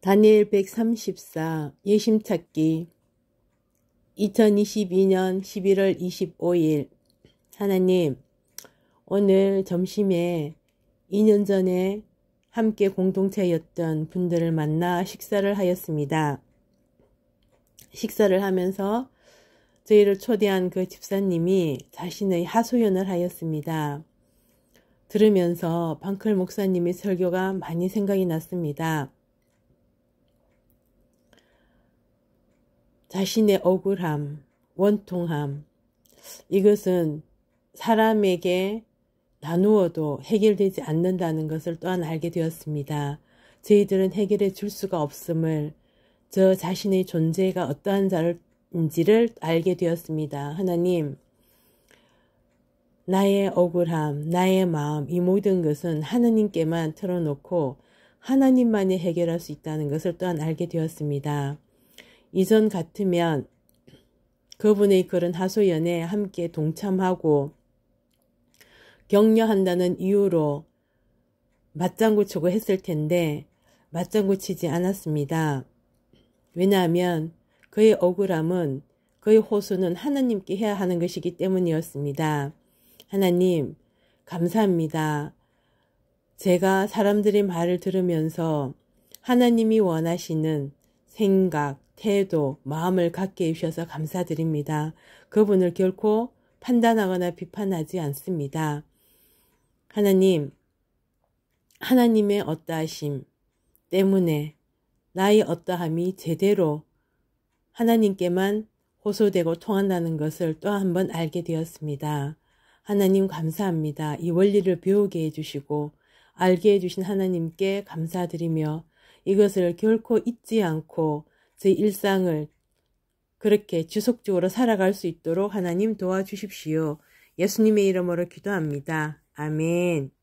다니엘 134 예심 찾기 2022년 11월 25일 하나님 오늘 점심에 2년 전에 함께 공동체였던 분들을 만나 식사를 하였습니다. 식사를 하면서 저희를 초대한 그 집사님이 자신의 하소연을 하였습니다. 들으면서 방클 목사님의 설교가 많이 생각이 났습니다. 자신의 억울함, 원통함, 이것은 사람에게 나누어도 해결되지 않는다는 것을 또한 알게 되었습니다. 저희들은 해결해 줄 수가 없음을 저 자신의 존재가 어떠한 자인지를 알게 되었습니다. 하나님, 나의 억울함, 나의 마음, 이 모든 것은 하나님께만 틀어놓고 하나님만이 해결할 수 있다는 것을 또한 알게 되었습니다. 이전 같으면 그분의 그런 하소연에 함께 동참하고 격려한다는 이유로 맞장구 치고 했을 텐데 맞장구 치지 않았습니다. 왜냐하면 그의 억울함은 그의 호수는 하나님께 해야 하는 것이기 때문이었습니다. 하나님, 감사합니다. 제가 사람들의 말을 들으면서 하나님이 원하시는 생각, 태도, 마음을 갖게 해주셔서 감사드립니다. 그분을 결코 판단하거나 비판하지 않습니다. 하나님, 하나님의 어떠하심 때문에 나의 어떠함이 제대로 하나님께만 호소되고 통한다는 것을 또 한 번 알게 되었습니다. 하나님 감사합니다. 이 원리를 배우게 해주시고 알게 해주신 하나님께 감사드리며 이것을 결코 잊지 않고 제 일상을 그렇게 지속적으로 살아갈 수 있도록 하나님 도와주십시오. 예수님의 이름으로 기도합니다. 아멘.